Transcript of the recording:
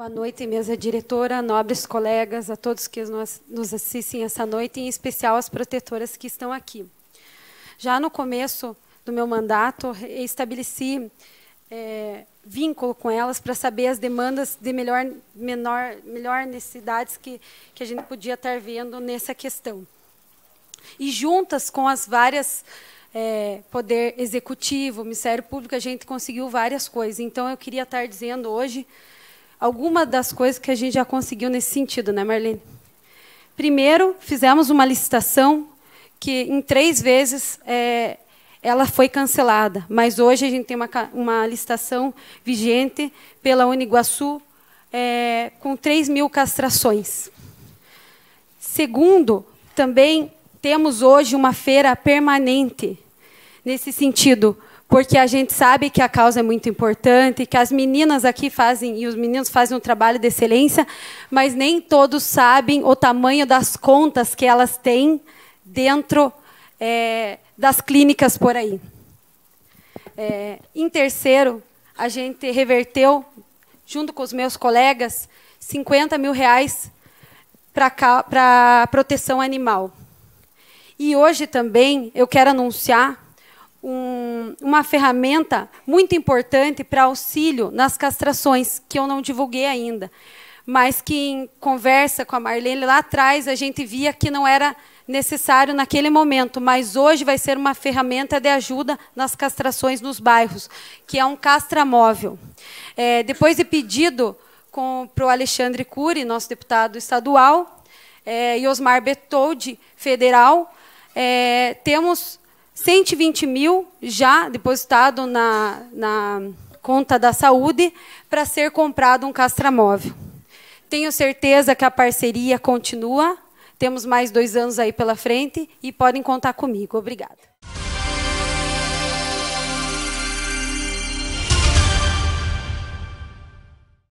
Boa noite, mesa diretora, nobres colegas, a todos que nos assistem essa noite, em especial as protetoras que estão aqui. Já no começo do meu mandato, estabeleci é, vínculo com elas para saber as demandas de melhor, menor, melhor necessidades que, que a gente podia estar vendo nessa questão. E juntas com as várias é, poder executivo, Ministério Público, a gente conseguiu várias coisas. Então, eu queria estar dizendo hoje alguma das coisas que a gente já conseguiu nesse sentido, né, Marlene? Primeiro, fizemos uma licitação que, em três vezes, é, ela foi cancelada, mas hoje a gente tem uma, uma licitação vigente pela Uniguaçu é, com 3 mil castrações. Segundo, também temos hoje uma feira permanente nesse sentido, porque a gente sabe que a causa é muito importante, que as meninas aqui fazem e os meninos fazem um trabalho de excelência, mas nem todos sabem o tamanho das contas que elas têm dentro é, das clínicas por aí. É, em terceiro, a gente reverteu, junto com os meus colegas, 50 mil reais para proteção animal. E hoje também eu quero anunciar um, uma ferramenta muito importante para auxílio nas castrações, que eu não divulguei ainda. Mas que em conversa com a Marlene lá atrás, a gente via que não era necessário naquele momento, mas hoje vai ser uma ferramenta de ajuda nas castrações nos bairros, que é um castramóvel. É, depois de pedido para o Alexandre Cury, nosso deputado estadual, é, e Osmar Betoldi, federal, é, temos 120 mil já depositado na, na conta da saúde para ser comprado um castramóvel. Tenho certeza que a parceria continua. Temos mais dois anos aí pela frente e podem contar comigo. Obrigada.